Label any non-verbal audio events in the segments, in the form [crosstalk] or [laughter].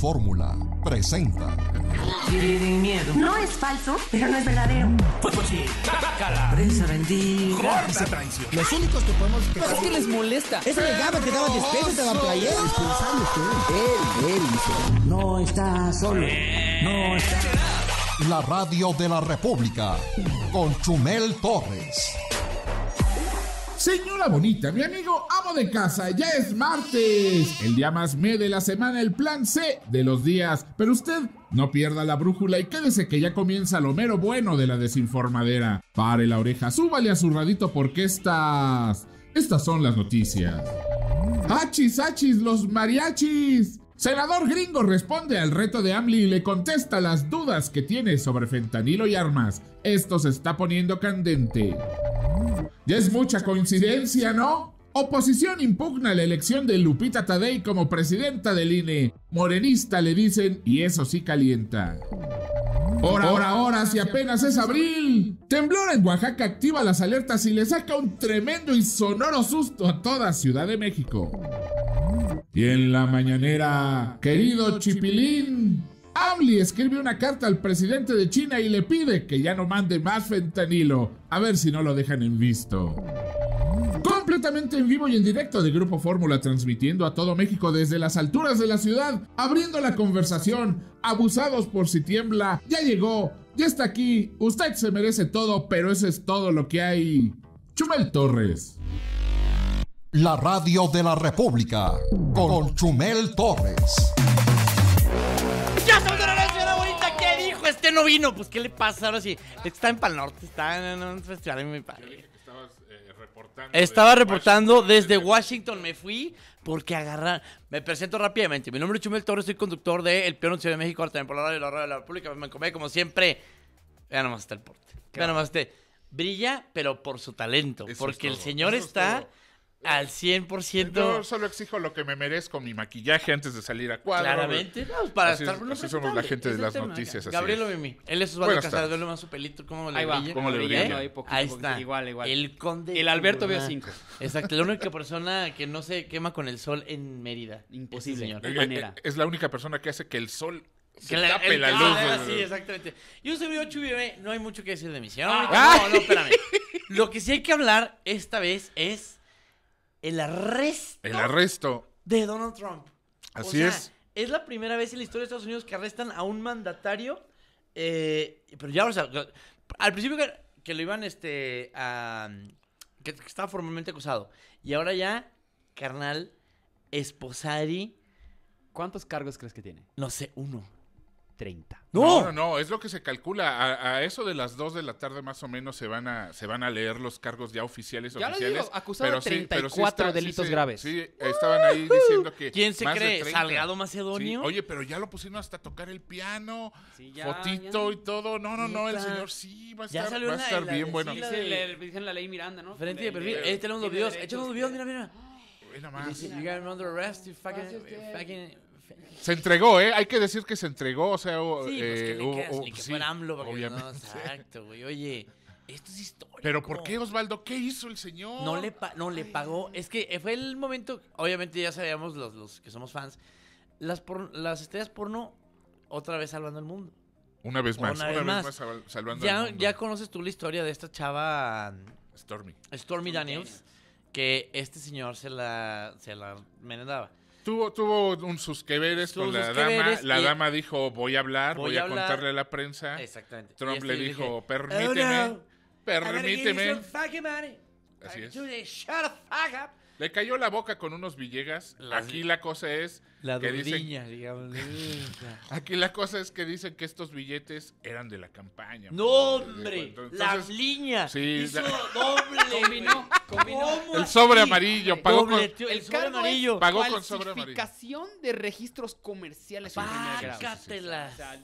Fórmula presenta. No es falso, pero no es verdadero. Fue Prensa vendida. traición. Los únicos que podemos. Que es les molesta. Es llegada que daba despejo de la playera. Expulsando que Él, él No está solo. No está. La radio de la República. Con Chumel Torres. Señora bonita, mi amigo amo de casa, ya es martes. El día más me de la semana, el plan C de los días. Pero usted no pierda la brújula y quédese que ya comienza lo mero bueno de la desinformadera. Pare la oreja, súbale a su radito porque estas... Estas son las noticias. ¡Hachis, hachis, los mariachis! Senador gringo responde al reto de AMLI y le contesta las dudas que tiene sobre fentanilo y armas. Esto se está poniendo candente. Ya es mucha coincidencia, ¿no? Oposición impugna la elección de Lupita Tadei como presidenta del INE. Morenista le dicen y eso sí calienta. Hora, ahora, ahora, si apenas es abril. Temblor en Oaxaca activa las alertas y le saca un tremendo y sonoro susto a toda Ciudad de México. Y en la mañanera, querido Chipilín, AMLI escribe una carta al presidente de China y le pide que ya no mande más fentanilo. A ver si no lo dejan en visto. Completamente en vivo y en directo de Grupo Fórmula, transmitiendo a todo México desde las alturas de la ciudad, abriendo la conversación, abusados por si tiembla, ya llegó, ya está aquí, usted se merece todo, pero eso es todo lo que hay. Chumel Torres. La radio de la República, con Chumel Torres. Ya de la bonita. ¿Qué dijo? Este no vino. Pues, ¿qué le pasa ahora sí? Está en Pal Norte, está en un festival en mi que Estabas, eh, reportando Estaba reportando desde, Washington, me fui porque agarrar. Me presento rápidamente. Mi nombre es Chumel Torres, soy conductor de El Peor Ciudad de México, también por la radio de la de la República. Me comé como siempre. Vean nomás está el porte. Vean nomás este. Brilla, pero por su talento. porque el señor está al 100%. Yo solo exijo lo que me merezco, mi maquillaje antes de salir a cuadro. Claramente, pues, para así estar es, así somos la gente de las noticias. Gabriel lo Mimi. Él es Osvaldo Casar, duele más su pelito. ¿Cómo le Ahí va, ¿eh? Ahí, está. Igual, igual. El conde. El Alberto veo 5. Exacto, la única persona que no se quema con el sol en Mérida. Imposible, señor. Eh, eh, es la única persona que hace que el sol se la, la luz. Ah, sí, exactamente. Yo soy yo, Chubibé, no hay mucho que decir de mí. Ah. no, no, espérame. Lo que sí hay que hablar esta vez es el arresto. El arresto. De Donald Trump. Así es. Es la primera vez en la historia de Estados Unidos que arrestan a un mandatario. Eh, pero ya, o al principio que, lo iban, este, a, que, que, estaba formalmente acusado. Y ahora ya, carnal, esposari. ¿Cuántos cargos crees que tiene? No sé, uno. 30. ¡No! no, no, es lo que se calcula. A, a, eso de las 2 de la tarde más o menos se van a, se van a leer los cargos ya oficiales. Ya oficiales, lo digo, acusado de 34 sí, sí delitos graves. Sí, estaban ahí diciendo que... ¿Quién se cree? ¿Salgado Macedonio? Oye, pero ya lo pusieron hasta tocar el piano, ya, fotito y todo. No, no, no, el señor sí va a estar, va a estar la, bien la, bueno. Dice, le dicen la ley Miranda, ¿no? Frente de perfil, échale un videos, échale un videos, mira, mira. Mira más. You him under arrest, you fucking... Se entregó, ¿eh? Hay que decir que se entregó, o sea... Sí, exacto, güey. Oye, esto es historia. ¿Pero por qué, Osvaldo? ¿Qué hizo el señor? No le, pagó. Es que fue el momento... Obviamente ya sabíamos los, los que somos fans. Las, las estrellas porno otra vez salvando el mundo. Una vez más. Una, vez, más. salvando ya, el mundo. Ya conoces tú la historia de esta chava... Stormy. Stormy, Daniels, Que este señor se la, se la Tuvo, tuvo un sus que con la dama. La dama dijo, voy a hablar, voy, a, contarle a la prensa. Trump le dijo, permíteme, permíteme. Así es. Le cayó la boca con unos Villegas. Aquí la cosa es, la duriña, digamos. Eh, [laughs] Aquí la cosa es que dicen que estos billetes eran de la campaña. ¡No, pues, hombre! ¡Las la Sí, hizo doble. El sobre amarillo. Pagó con, el, sobre amarillo. Pagó con sobre amarillo. de registros comerciales.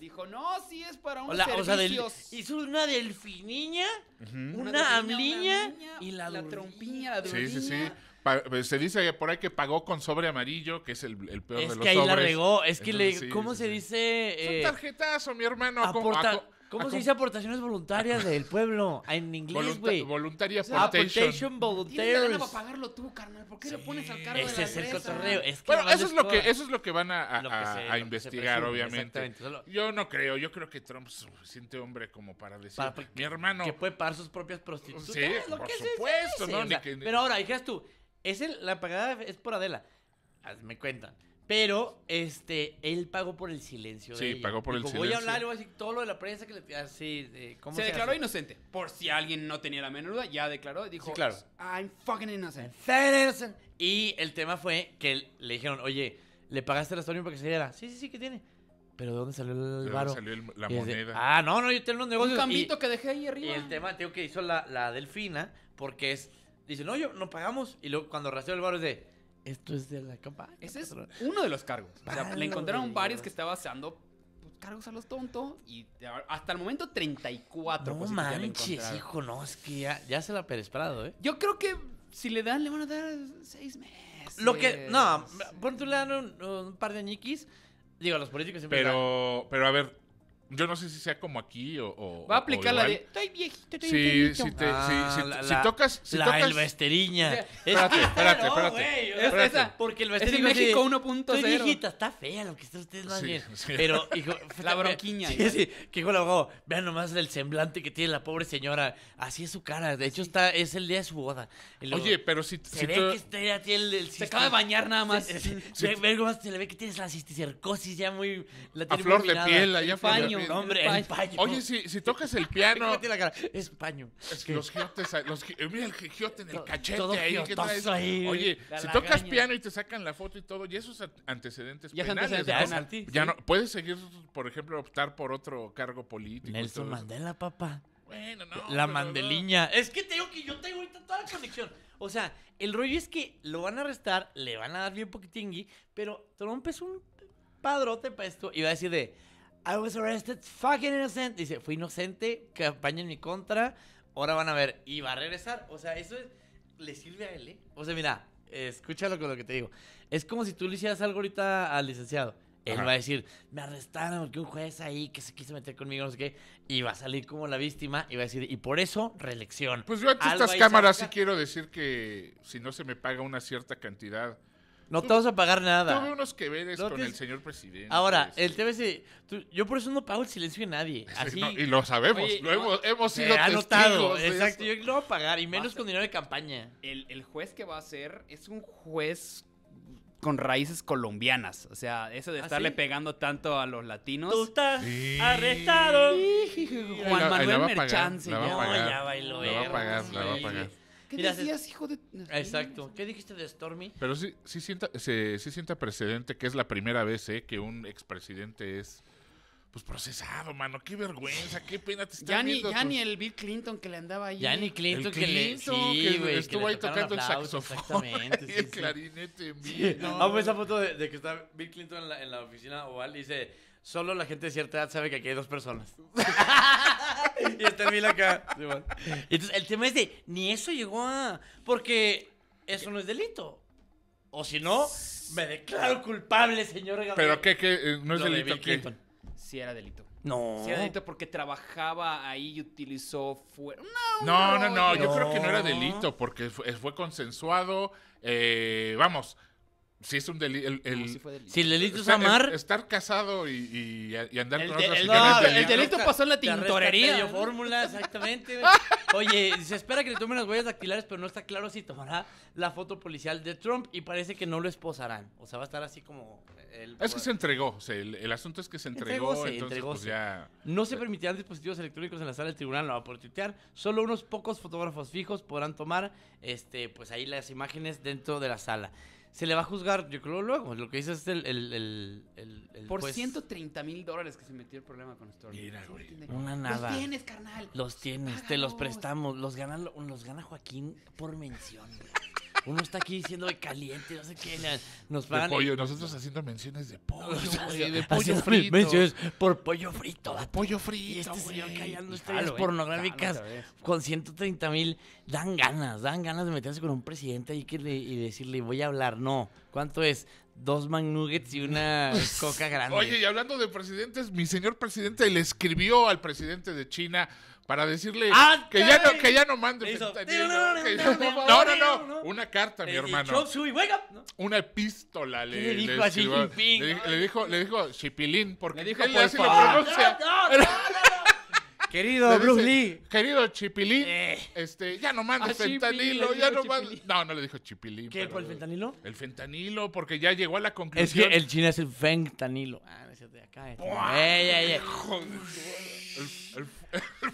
dijo, no, sí es para un servicios. hizo una delfiniña, una, amliña y la, trompiña, la Sí, sí, sí. Pues, se dice por ahí que pagó con sobre amarillo, que es el, peor de los sobres. Es que ahí la regó. Es que le. ¿Cómo se dice? Eh, es un eh, tarjetazo, mi hermano. ¿Cómo se dice aportaciones voluntarias del pueblo? En inglés, güey. Voluntaria aportation. Volunteers. para pagarlo tú, carnal. ¿Por qué le pones al cargo de la es el cotorreo. Es que bueno, eso es, lo que, eso es lo que van a, investigar, obviamente. Yo no creo. Yo creo que Trump es suficiente hombre como para decir. mi hermano. Que puede pagar sus propias prostitutas. Sí, por supuesto. ¿no? Pero ahora, dijeras tú es la pagada es por Adela. Ah, me cuentan. Pero, este, él pagó por el silencio. Sí, de ella. pagó por el silencio. Voy a hablar, voy a decir todo lo de la prensa que le. Así, de, ¿cómo se, declaró inocente. Por si alguien no tenía la menor duda, ya declaró. Dijo, claro. I'm fucking innocent. I'm innocent. Y el tema fue que le dijeron, oye, ¿le pagaste a historia para que se Sí, sí, sí, que tiene. ¿Pero de dónde salió el varo? ¿De salió la moneda? ah, no, no, yo tengo un negocio. Un camito que dejé ahí arriba. Y el tema, tengo que hizo la, la delfina, porque es Dice, no, yo no pagamos. Y luego cuando rastreó el barrio de, esto es de la campaña. Ese es uno de los cargos. le encontraron varios que estaban haciendo pues, cargos a los tontos. Y hasta el momento 34. No pues, manches, hijo, no, es que ya, se la ha peresprado, ¿eh? Yo creo que si le dan, le van a dar seis meses. Lo que, no, por tu le un, un par de ñiquis. Digo, los políticos siempre. Pero, pero a ver, yo no sé si sea como aquí o. Va a aplicar la de. Estoy viejito, estoy sí, ah, si, si, si, si tocas. la tocas... elvesteriña. [laughs] espérate, [laughs] espérate, espérate. es, Esa, porque el es México 1.0. Estoy viejita, está fea lo que está ustedes van bien. Pero, hijo. la broquiña. Sí, sí. Que hijo el Vean nomás el semblante que tiene la pobre señora. Así es su cara. De hecho, está, es el día de su boda. Oye, pero si. Se ve que está, ya tiene el. se acaba de bañar nada más. Se, le ve que tienes la cisticercosis ya muy. a flor de piel, allá un Hombre, el paño. Oye, si, si tocas el [laughs] piano. la Es paño. Es los giotes. Los, eh, mira el giote en el cachete ahí. Oye, si tocas piano y te sacan la foto y todo, y esos antecedentes ya penales. ¿no? ya no, puedes seguir, por ejemplo, optar por otro cargo político. Nelson Mandela, papá. Bueno, no. La mandeliña. Es que te digo que yo tengo ahorita toda la conexión. O sea, el rollo es que lo van a arrestar, le van a dar bien poquitingui, pero Trump es un padrote para esto. y va a decir de I was arrested fucking innocent. Dice, fue inocente, campaña en mi contra, ahora van a ver. Y va a regresar. O sea, eso le sirve a él, ¿eh? O sea, mira, escúchalo con lo que te digo. Es como si tú le hicieras algo ahorita al licenciado. Él va a decir, me arrestaron porque un juez ahí que se quiso meter conmigo, no sé qué. Y va a salir como la víctima y va a decir, y por eso, reelección. Pues yo ante estas cámaras sí quiero decir que si no se me paga una cierta cantidad no te vas a pagar nada. Tuve unos que veres con el señor presidente. Ahora, este. el tema es yo por eso no pago el silencio de nadie. Así, y lo sabemos, lo hemos, hemos sido testigos anotado, exacto. Yo no voy a pagar, y menos con dinero de campaña. El, juez que va a ser es un juez con raíces colombianas. O sea, eso de ¿Ah, estarle pegando tanto a los latinos. Tú estás arrestado. Juan Manuel señor. ya, bailó. Lo va a pagar, lo va a pagar. ¿Qué decías, hijo de.? Exacto. ¿Qué dijiste de Stormy? Pero sí, sí, sienta, se, sí sienta precedente que es la primera vez ¿eh? que un expresidente es. Pues procesado, mano. Qué vergüenza, qué pena te están ya Ni, ya ni el Bill Clinton que le andaba ahí. Ya eh. ni Clinton, que le. Sí, que estuvo ahí tocando el saxofón. Exactamente. [laughs] y el clarinete. En ah, pues esa foto de, que está Bill Clinton en la, en la oficina oval y dice. Solo la gente de cierta edad sabe que aquí hay dos personas. [laughs] [laughs] y está Mila acá. Entonces, el tema es de, ni eso llegó a... Porque eso no es delito. O si no, me declaro culpable, señor Gabriel. ¿Pero qué? qué eh, ¿No es delito? si Sí era delito. No. Sí era delito porque trabajaba ahí y utilizó No, no, no, Yo creo que no era delito porque fue, consensuado. Eh, vamos, si es un delito. Si el delito es amar. estar casado y, andar con otras delito. el delito pasó en la [laughs] tintorería. fórmula, exactamente. [laughs] Oye, se espera que le tomen las huellas dactilares, pero no está claro si tomará la foto policial de Trump y parece que no lo esposarán. O sea, va a estar así como. es que se entregó. O el, asunto es que se entregó. entonces, Pues ya... No se permitirán dispositivos electrónicos en la sala del tribunal, no va a poder Solo unos pocos fotógrafos fijos podrán tomar este, pues ahí las imágenes dentro de la sala se le va a juzgar, yo creo luego, lo que dice es el... el, el, Por 130 mil dólares que se metió el problema con Storm. Mira, güey. Una nada. Los tienes, carnal. Los tienes, te los prestamos. Los gana, los gana Joaquín por mención, uno está aquí diciendo de caliente, no sé qué. Nos nosotros haciendo menciones de pollo, [laughs] de pollo frito. Menciones por pollo frito. pollo frito. Y este señor callando estrellas pornográficas con 130 mil. Dan ganas, dan ganas de meterse con un presidente ahí que y decirle, voy a hablar. No, ¿cuánto es? dos McNuggets y una [laughs] pues, coca grande. Oye, y hablando de presidentes, mi señor presidente le escribió al presidente de China para decirle que, ya no, que ya no mande. no, no, no, Una carta, mi hermano. Una epístola le, dijo. a Xi le, dijo, le dijo Chipilín, porque le dijo, él así lo pronuncia. Querido Blue Bruce Lee. Querido Chipilín, eh. este, ya no mandes ah, fentanilo, ya no No, no le dijo Chipilín. ¿Qué? ¿Por el fentanilo? El fentanilo, porque ya llegó a la conclusión. Es que el chino es el fentanilo. Ah, ese de acá. ey,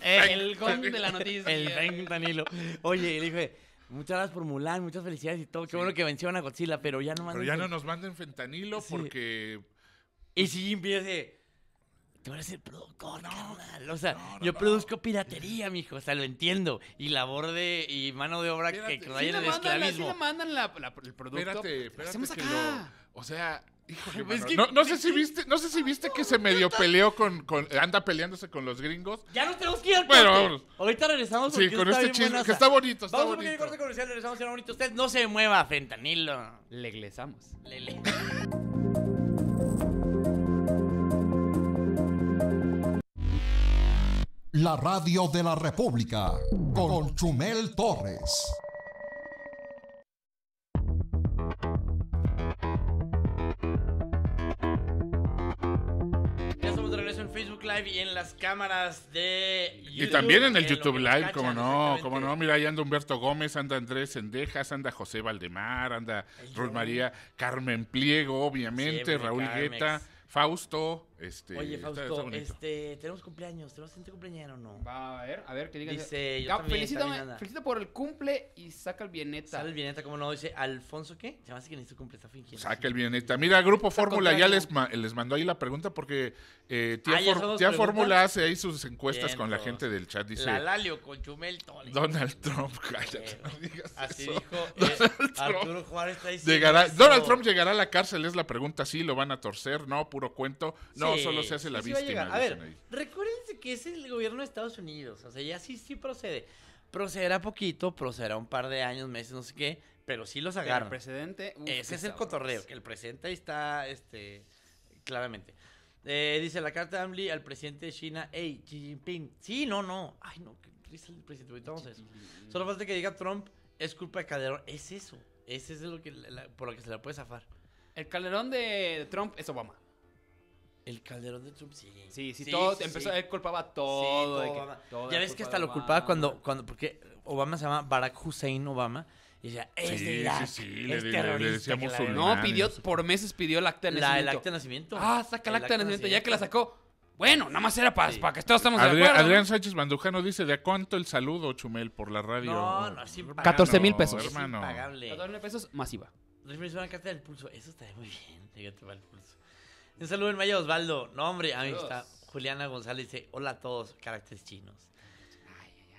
El, el, el, de la noticia. El fentanilo. Oye, le dije, muchas gracias por Mulan, muchas felicidades y todo. Qué bueno que venció a Godzilla, pero ya no manden. Pero ya no nos manden fentanilo porque. Y si empiece tú eres el productor, no, O sea, yo produzco piratería, mijo. O sea, lo entiendo. Y labor de y mano de obra que trae en el esclavismo. La, sí le mandan la, el producto. Espérate, espérate hacemos acá? Lo, o sea, Híjole, pues que, no, sé si viste, no sé si viste que se medio peleó con, con anda peleándose con los gringos. Ya nos tenemos que ir. Bueno, vamos. Ahorita regresamos sí, con este chino que está bonito, está vamos bonito. a un corte comercial, regresamos a bonito. Usted no se mueva, fentanilo. Le glesamos. [laughs] La Radio de la República con Chumel Torres. Ya estamos de regreso en Facebook Live y en las cámaras de YouTube. Y también en el YouTube Live, como no, como no. Mira, ahí anda Humberto Gómez, anda Andrés Sendejas, anda José Valdemar, anda Ruth Carmen Pliego, obviamente, Raúl Guetta, Fausto. Este, Oye, Fausto, este, tenemos cumpleaños, tenemos gente cumpleañero o no. Va a ver, a ver, que diga. Dice, yo felicítame, felicita por el cumple y saca el bieneta. Saca el bieneta, ¿cómo no? Dice, ¿Alfonso qué? Se me hace que ni su cumple, está fingiendo. Saca el bieneta. Mira, Grupo Fórmula ya les, les mandó ahí la pregunta porque eh, tía, ah, Fórmula hace ahí sus encuestas con la gente del chat. Dice, con Chumel Donald Trump, [laughs] cállate, Así dijo eh, Arturo Juárez. Está llegará, Donald Trump llegará a la cárcel, es la pregunta. Sí, lo van a torcer, no, puro cuento. No, no, solo se hace la sí, A, ver, recuérdense que es el gobierno de Estados Unidos. O sea, ya sí, sí procede. Procederá poquito, procederá un par de años, meses, no sé qué, pero sí los agarran. El precedente. Ese es el cotorreo, que el presidente ahí está, este, claramente. Eh, dice la carta de Amli al presidente de China, hey, Xi Jinping. Sí, no, no. Ay, no, qué triste el presidente. Solo falta que diga Trump, es culpa de Calderón. Es eso. Ese es lo que, por lo que se la puede zafar. El Calderón de Trump es Obama. El calderón de Trump, sí. Sí, sí, sí todo, empezó, él culpaba todo. todo, todo ya ves que hasta lo culpaba cuando, cuando, porque Obama se llama Barack Hussein Obama. Y decía, es de es terrorista. no, pidió, por meses pidió el acta de nacimiento. el acta de nacimiento. Ah, saca el, acta, de nacimiento. Ya que la sacó, bueno, nada más era para, para que todos estemos Adrián, de acuerdo. Adrián Sánchez Mandujano dice, ¿de cuánto el saludo, Chumel, por la radio? No, no, es impagable. 14 mil pesos. Hermano. Es impagable. 14 mil pesos, masiva. Rifles la carta del pulso. Eso está muy bien. Fíjate para el pulso. Un saludo en Maya Osvaldo. No, hombre, ahí está. Juliana González dice, hola a todos, caracteres chinos.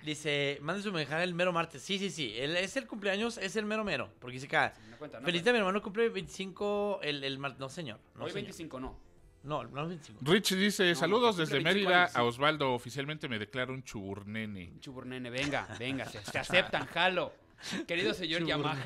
Dice, mande su mensaje el mero martes. Sí, sí, sí. es el cumpleaños, es el mero mero. Porque dice que. Feliz de pues. mi hermano, cumple 25 el, martes. No, señor. Hoy 25 no. No, no 25. Rich dice, saludos desde Mérida a Osvaldo. Oficialmente me declaro un chuburnene. Un chuburnene, venga, venga, se, aceptan, jalo. Querido señor Yamaha.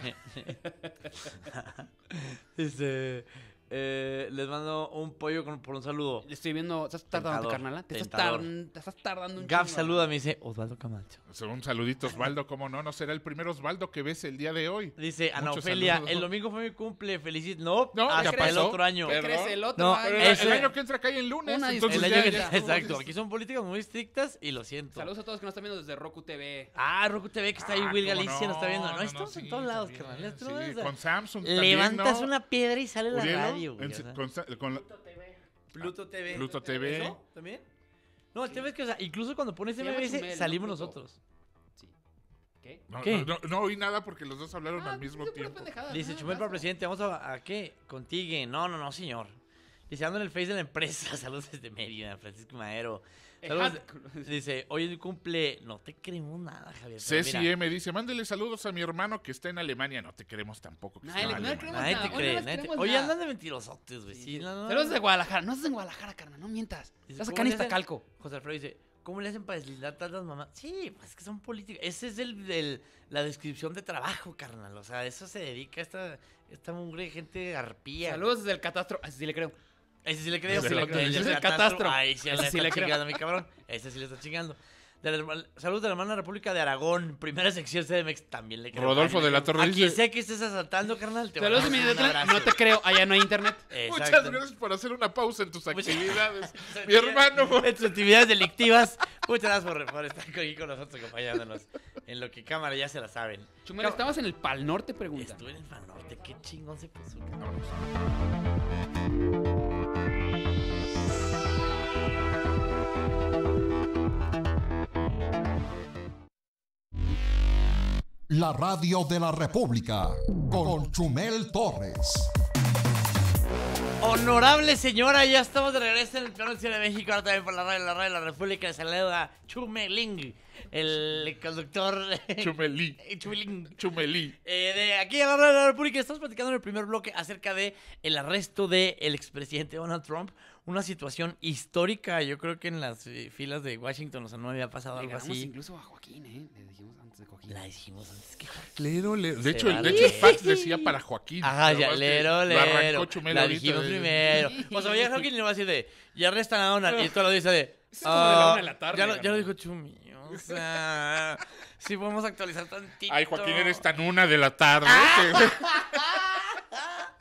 este, [laughs] Eh, les mando un pollo por un saludo. estoy viendo. ¿Estás tardando, carnal Te estás, estás, tardando un gaf, saluda, me dice Osvaldo Camacho. Un saludito, Osvaldo, ¿cómo no? No será el primer Osvaldo que ves el día de hoy. Dice Ana Ofelia, el domingo fue mi cumple, felicito No, no el otro año. El otro no, año. El año que entra cae en lunes. el lunes. exacto. Aquí son políticas muy estrictas y lo siento. Saludos a todos que nos están viendo desde Roku TV. Ah, Roku TV que está ahí, ah, Will Galicia nos está viendo. No, estamos en todos lados, carnal. Con Samsung. Levantas una piedra y sale la radio. Pluto TV. Pluto TV. ¿Eso? ¿También? No, el sí. tema es que, o sea, incluso cuando pones dice, salimos nosotros. Sí. ¿Qué? No, oí nada porque los dos hablaron ah, al mismo tiempo. Dice Chumel para presidente, vamos a, a qué? Contigue. No, no, no, señor. Dice, ando en el Face de la empresa. [laughs] Saludos desde Mérida, Francisco Madero. Eh, [laughs] dice, oye, mi cumple. No te creemos nada, Javier. C.C.M. dice, mándele saludos a mi hermano que está en Alemania. No te creemos tampoco. Nadie, está en no Alemania. Nadie te cree. Nadie Oye, andan de mentirosotes, güey. Sí. no, Saludos de Guadalajara. No estás en Guadalajara, carnal. No mientas. Estás acá en Iztacalco. José Alfredo dice, ¿Cómo le hacen para deslindar tantas mamás? Sí, pues que son políticas. Esa es el, la descripción de trabajo, carnal. O sea, eso se dedica esta, esta mugre gente arpía. Saludos desde el catastro. Así le creo. Ese sí le creo. Ese sí le creo. es el catastro. Ese sí le está chingando mi cabrón. Ese sí le está chingando. Saludos de la hermana República de Aragón, primera sección CDMX, también le creo. Rodolfo de la Torre Aquí quien sé que estés asaltando, carnal. Te Saludos, mi No te creo, allá no hay internet. [laughs] Muchas gracias por hacer una pausa en tus pues, actividades, [laughs] mi hermano. En tus actividades delictivas. Muchas gracias por estar aquí con nosotros acompañándonos. En lo que cámara ya se la saben. Chumel, estabas en el Pal Norte, pregunta. Estuve en el Pal Norte, qué chingón se puso, La radio de la República con Chumel Torres. Honorable señora, ya estamos de regreso en el plano de de México, ahora también por la radio, la radio de la República, da Chumeling el conductor. [laughs] Chumelí. [laughs] Chumelín. Chumelí. Eh, de aquí a la República. Estamos platicando en el primer bloque acerca de el arresto del expresidente Donald Trump. Una situación histórica. Yo creo que en las eh, filas de Washington, o sea, no había pasado algo así. incluso a Joaquín, ¿eh? Le dijimos antes de Joaquín. La dijimos antes que Lero, De, hecho, el, de hecho, el fax decía para Joaquín. Ajá, ya, lero, lero. La dijimos ¿eh? primero. O sea, ya Joaquín le va a decir de, ya arrestan a Donald. Y esto lo dice de... Ah, la tarde. Ya lo, dijo Chumi. O sea, si [laughs] podemos actualizar tantito. Ay, Joaquín, eres tan una de la tarde. Ah.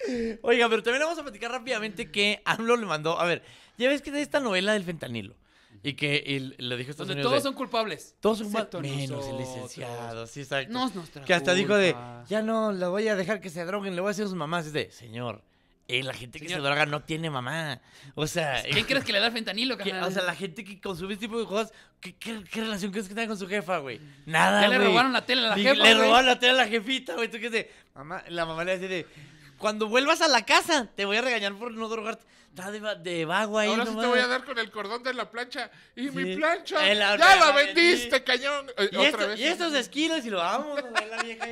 [laughs] [laughs] Oiga, pero también vamos a platicar rápidamente que AMLO le mandó. A ver, ya ves que de esta novela del fentanilo. Y que le dijo a Estados todos son culpables. Todos son culpables. Menos el licenciado, exacto. que hasta dijo de, ya no, la voy a dejar que se droguen, le voy a decir a sus mamás. Es de, señor, eh, la gente que se droga no tiene mamá. O sea. ¿Quién eh, crees que le da el fentanilo, O sea, la gente que consume este tipo de cosas, ¿qué, relación crees que tenga con su jefa, güey? Nada, Ya le robaron la tela a la jefa. Le robaron la tela a la jefita, güey. ¿Tú qué dices? Mamá, la mamá le dice Cuando vuelvas a la casa, te voy a regañar por no drogarte. Está de, vago ahí. Ahora sí te voy a dar con el cordón de la plancha. Y mi plancha. Eh, ya la vendiste, cañón. Y, otra vez. y estos esquilos y lo vamos, a la vieja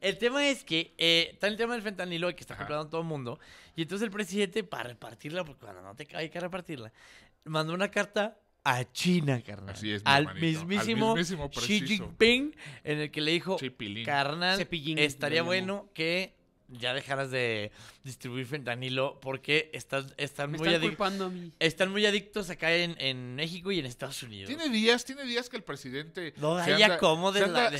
El tema es que está el tema del fentanilo que está complicado todo el mundo. Y entonces el presidente, para repartirla, porque cuando no te hay que repartirla, mandó una carta a China, carnal. Así es, al, mismísimo Xi Jinping, en el que le dijo, carnal, estaría bueno que ya dejarás de distribuir fentanilo porque están, están muy están muy adictos acá en, en, México y en Estados Unidos. Tiene días, tiene días que el presidente no, se, anda,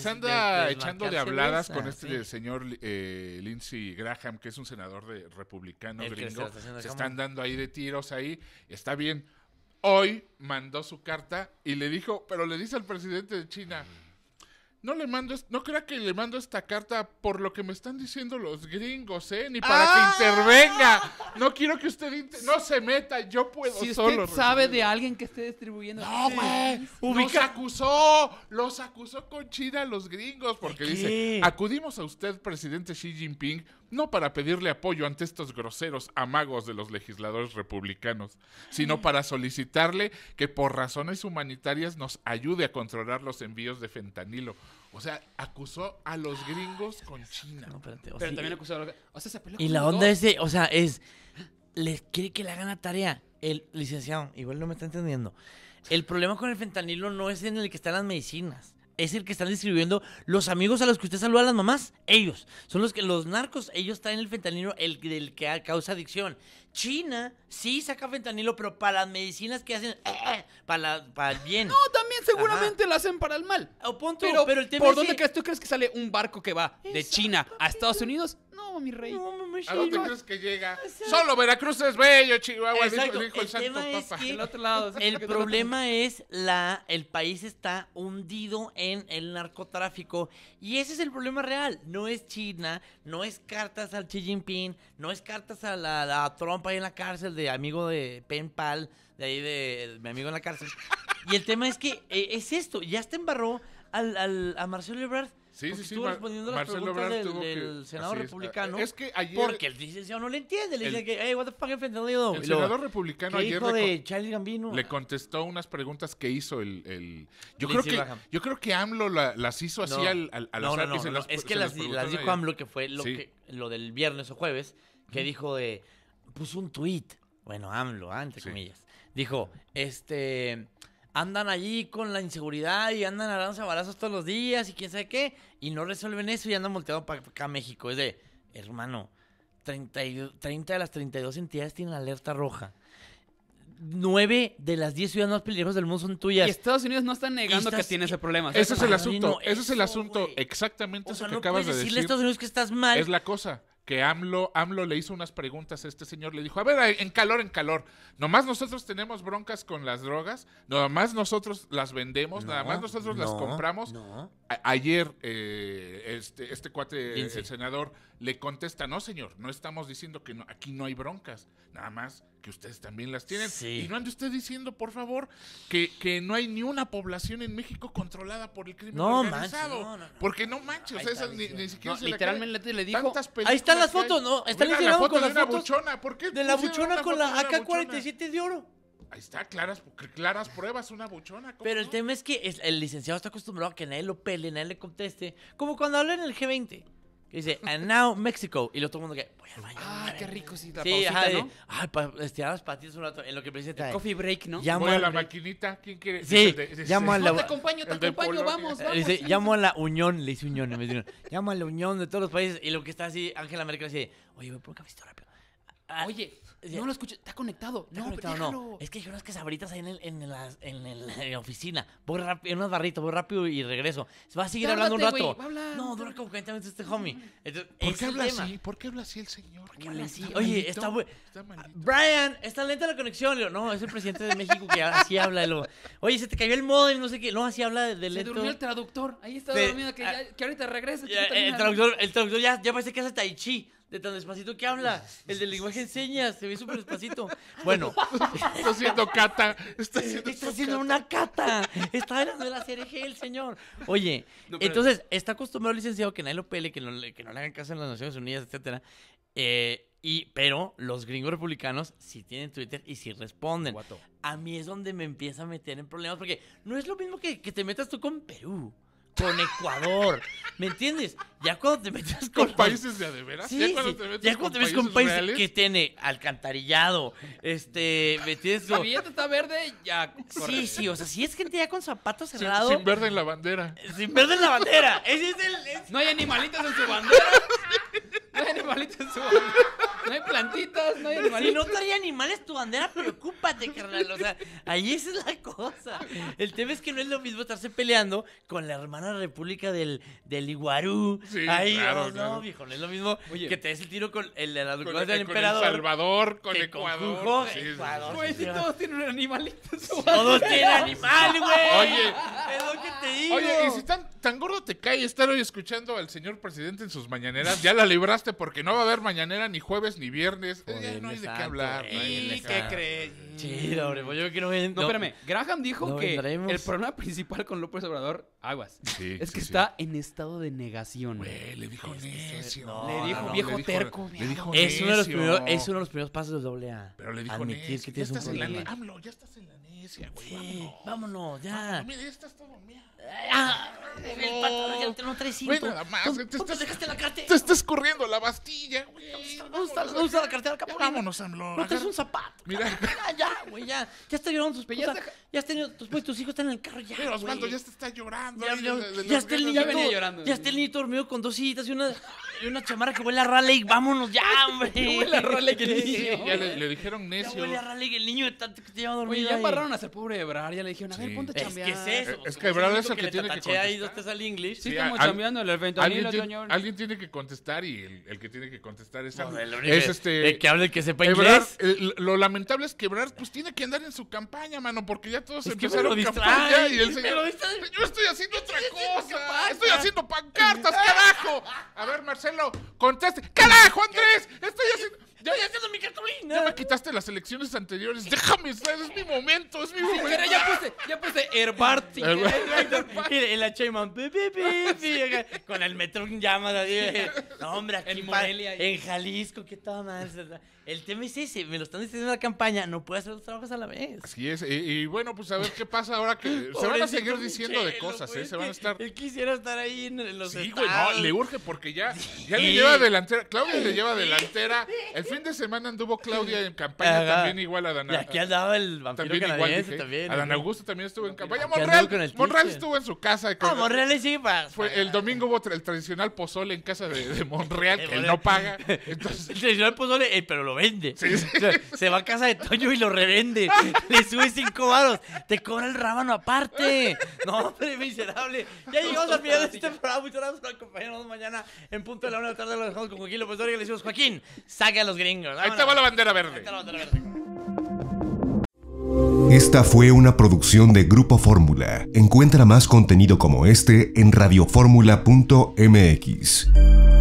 de echando de habladas con este señor eh, Lindsey Graham, que es un senador de republicano gringo. se están dando ahí de tiros ahí. Está bien. Hoy mandó su carta y le dijo, pero le dice al presidente de China no le mando, no crea que le mando esta carta por lo que me están diciendo los gringos, ¿eh? Ni para que ah. intervenga. No quiero que usted no se meta, yo puedo si solo. sabe de alguien que esté distribuyendo. No, güey. Los acusó, los acusó con a los gringos porque dice, acudimos a usted, presidente Xi Jinping, no para pedirle apoyo ante estos groseros amagos de los legisladores republicanos, sino para solicitarle que por razones humanitarias nos ayude a controlar los envíos de fentanilo. O sea, acusó a los gringos con China. Pero también acusó a los... O sea, se Y la onda es de, o sea, es... Les quiere que le hagan la tarea. El licenciado, igual no me está entendiendo. El problema con el fentanilo no es en el que están las medicinas es el que están describiendo los amigos a los que usted saluda a las mamás. Ellos. Son los que los narcos, ellos traen el fentanilo, el del que causa adicción. China sí saca fentanilo, pero para las medicinas que hacen, eh, eh, para, el bien. No, también seguramente lo hacen para el mal. Oh, pero, el tema ¿por dónde crees? ¿Tú crees que sale un barco que va de China a Estados Unidos? No, mi rey. No, ¿A dónde crees que llega? Solo Veracruz es bello, Chihuahua, el, Santo el problema es la el país está hundido en el narcotráfico y ese es el problema real. No es China, no es cartas al Xi Jinping, no es cartas a la, Trump ahí en la cárcel de amigo de Pen Pal, de ahí de, mi amigo en la cárcel. Y el tema es que eh, es esto, ya está embarró al, al, a Marcelo Ebrard Sí, sí, sí. Estuvo respondiendo las preguntas del, del, republicano. Es que ayer. Porque el licenciado no le entiende. Le dice que, hey, what the fuck, entendido? El senador republicano ayer. Hijo de Charlie Gambino. Le contestó unas preguntas que hizo el. el yo, creo que, yo creo que AMLO las hizo así no, al, al, al no, azar no, no, no Es que las, las, dijo AMLO, que fue lo, que, lo del viernes o jueves, que dijo de. Puso un tweet. Bueno, AMLO, ah, entre comillas. Dijo, este. Andan allí con la inseguridad y andan a balazos todos los días y quién sabe qué y no resuelven eso y andan volteando para acá a México. Es de, hermano, 30, de las 32 entidades tienen alerta roja. 9 de las 10 ciudades más peligrosas del mundo son tuyas. Y Estados Unidos no está negando que tiene ese problema. Ese es el asunto. ese es el asunto. Exactamente eso que acabas de decir. decirle a Estados Unidos que estás mal. Es la cosa que AMLO, AMLO le hizo unas preguntas a este señor, le dijo, a ver, en calor, en calor, nomás nosotros tenemos broncas con las drogas, nomás nosotros las vendemos, nada más nosotros las compramos. Ayer eh, este, este cuate, el senador, le contesta, no señor, no estamos diciendo que aquí no hay broncas, nada más que ustedes también las tienen. Y no ande usted diciendo, por favor, que, que no hay ni una población en México controlada por el crimen organizado. porque no manches, o ni, siquiera Literalmente le dijo, ahí están las fotos, ¿no? Están la con las de fotos. Buchona. ¿Por qué de la buchona con la AK-47 de oro. Ahí está, claras, claras pruebas, una buchona. Pero el tema es que el licenciado está acostumbrado a que nadie lo pele, nadie le conteste. Como cuando habla en el G20. Y dice, and now Mexico. Y lo todo el mundo que, voy al baño. Ah, qué rico, sí, la sí, pausita, ajá, Ay, para estirar las patitas un rato. En lo que presenta. coffee break, ¿no? Llamo voy a la maquinita. ¿Quién quiere? Sí, llamo a la... No, te acompaño, te acompaño, vamos, eh, vamos. Dice, llamo a la unión, le hice unión Llamo a la unión de todos los países. Y lo que está así, Ángela Merkel dice, oye, ¿por qué visto rápido? Ah, Oye, no lo escuché, está conectado. no, conectado, no. Es que hay unas sabritas ahí en, el, en, la, en, [laughs] en la oficina. Voy rápido, en unas barritas, voy rápido y regreso. Se va a seguir hablando un rato. no, dura como este homie. ¿Por, qué habla así? ¿Por qué habla así el señor? ¿Por qué habla así? Oye, está bueno. Brian, está lenta la conexión. no, es el presidente de México que así habla. Oye, se te cayó el modem, no sé qué. No, así habla de, lento. Se durmió el traductor. Ahí está dormido, que, ya, ahorita regrese. el, traductor, el traductor ya, ya parece que hace tai chi de tan despacito que habla. El del lenguaje enseña se ve súper despacito. [laughs] Bueno. está haciendo cata. Está haciendo, una cata. Está hablando de la CRG el señor. Oye, entonces, está acostumbrado el licenciado que nadie lo pele, que no, que le hagan caso en las Naciones Unidas, etcétera. Eh, y, pero los gringos republicanos si tienen Twitter y si responden. A mí es donde me empieza a meter en problemas, porque no es lo mismo que, que te metas tú con Perú con Ecuador. ¿Me entiendes? Ya cuando te metes con, ¿Con países de adeveras, sí, ya cuando te metes, ya cuando con, te metes con países que tiene alcantarillado, este, ¿me entiendes? La [laughs] billeta está verde, ya. Sí, sí, o sea, si es gente ya con zapatos cerrados. Sin, verde en la bandera. Sin verde en la bandera. Ese es el, No hay animalitos en su bandera. [laughs] No hay animalitos en su bandera no hay plantitas, no hay animales. Si no trae animales tu bandera, preocúpate, carnal. O sea, ahí esa es la cosa. El tema es que no es lo mismo estarse peleando con la hermana república del, del Iguarú. Sí, ahí, claro, no, viejo, no es lo mismo que te des el tiro con el, de la del emperador. Con El Salvador, con Ecuador. sí, Ecuador. Güey, todos tienen un animalito. Su todos tienen animal, [laughs] güey. Oye. Es que te digo. Oye, y si tan, tan gordo te cae estar hoy escuchando al señor presidente en sus mañaneras, ya la libraste porque no va a haber mañanera ni jueves ni viernes. Eh, no hay de qué hablar. Eh, ¿Y qué crees? Chido, hombre. Pues yo quiero no, no, espérame. Graham dijo que el problema principal con López Obrador, aguas, es que está en estado de negación. Güey, le dijo este, necio. le dijo viejo terco. Le dijo es uno, de los primeros, es uno de los primeros pasos del doble A. Pero le dijo necio. que ya estás En la, ya estás en la güey. vámonos, ya. mira, esta es todo mía. Ah, el pantalón ya no trae cinto. nada más. te dejaste la cartera? Te estás corriendo la bastilla, güey. ¿Dónde está la cartera, capulina? Vámonos, AMLO. No traes un zapato. Mira. Ya, güey, ya. Ya está llorando tus esposa. Ya, has tenido, tus, tus hijos están en el carro ya, Pero Osvaldo ya te está llorando. Ya, está el niño. Ya venía llorando. está el niño dormido con dos citas y una y una chamarra que huele a Raleigh, vámonos ya, [laughs] hombre. huele a Raleigh el [laughs] niño. Ya le, dijeron necio. Ya huele a Raleigh el niño de tanto que te lleva dormido. Oye, ya pararon a ese pobre Ebrar, ya le dijeron, a ver, ponte a Es que es eso. Eh, es que Ebrar es el que tiene que contestar. ahí dos te al inglés? Sí, Sí, estamos al- chambeando el fentanilo, Alguien, alguien tiene que contestar y el, el que tiene que contestar es, No, este. el que hable el que sepa inglés. Eh, lo lamentable es que Ebrard pues tiene que andar en su campaña, mano, porque ya todos Es que empezaron campaña y el señor, yo estoy haciendo otra cosa, estoy haciendo pancartas, carajo. A ver, Contaste. conteste. ¡Carajo, Andrés! Estoy haciendo. Ya, Estoy haciendo mi cartulina. Ya me quitaste las elecciones anteriores. Déjame, es mi momento, es mi momento. ya puse, ya puse Herbart. el h con el metro en eh. [laughs] No, hombre, aquí En Morelia, en Jalisco, qué tomas? El tema es ese, me lo están diciendo en la campaña, no puede hacer los trabajos a la vez. Así es, y, bueno, pues a ver qué pasa ahora que se van a seguir diciendo de cosas, ¿eh? Se van a estar. Él quisiera estar ahí en los Sí, güey, no, le urge porque ya, ya le lleva delantera, Claudia le lleva delantera. El fin de semana anduvo Claudia en campaña también igual a Dan. Y aquí andaba el vampiro también canadiense igual, dije, también. Augusto también estuvo en campaña. Monreal, Monreal estuvo en su casa. Ah, con, ah, Monreal sí, fue, El domingo hubo el tradicional pozole en casa de, Monreal, [laughs] que él no paga. Entonces, el tradicional pozole, eh, pero lo vende. [laughs] se va a casa de Toño y lo revende. [laughs] Le sube cinco varos. Te cobra el rábano aparte. No, hombre, miserable. Ya llegamos al final de este programa. Muchas gracias por acompañarnos mañana en punto de la una de la tarde. Lo dejamos con Joaquín López Obrador y le decimos, Joaquín, saque a los gringos. Ahí está la bandera verde. Ahí está la bandera verde. Esta fue una producción de Grupo Fórmula. Encuentra más contenido como este en radioformula.mx.